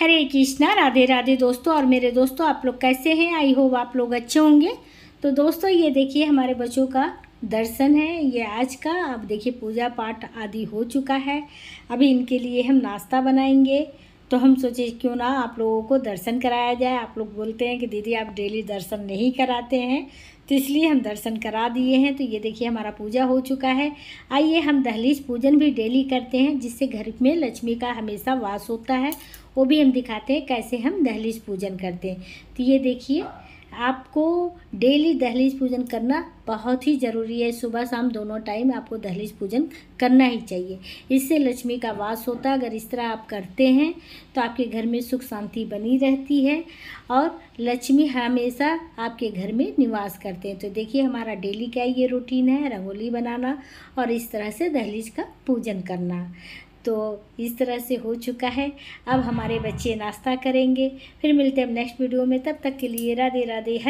हरे कृष्णा राधे राधे दोस्तों और मेरे दोस्तों आप लोग कैसे हैं आई होप आप लोग अच्छे होंगे तो दोस्तों ये देखिए हमारे बच्चों का दर्शन है ये आज का अब देखिए पूजा पाठ आदि हो चुका है अभी इनके लिए हम नाश्ता बनाएंगे तो हम सोचे क्यों ना आप लोगों को दर्शन कराया जाए आप लोग बोलते हैं कि दीदी आप डेली दर्शन नहीं कराते हैं तो इसलिए हम दर्शन करा दिए हैं तो ये देखिए हमारा पूजा हो चुका है आइए हम दहलीज पूजन भी डेली करते हैं जिससे घर में लक्ष्मी का हमेशा वास होता है वो भी हम दिखाते हैं कैसे हम दहलीज पूजन करते हैं तो ये देखिए आपको डेली दहलीज पूजन करना बहुत ही ज़रूरी है सुबह शाम दोनों टाइम आपको दहलीज पूजन करना ही चाहिए इससे लक्ष्मी का वास होता है अगर इस तरह आप करते हैं तो आपके घर में सुख शांति बनी रहती है और लक्ष्मी हमेशा आपके घर में निवास करते हैं तो देखिए हमारा डेली क्या ये रूटीन है रंगोली बनाना और इस तरह से दहलीज का पूजन करना तो इस तरह से हो चुका है अब हमारे बच्चे नाश्ता करेंगे फिर मिलते हैं नेक्स्ट वीडियो में तब तक के लिए राधे राधे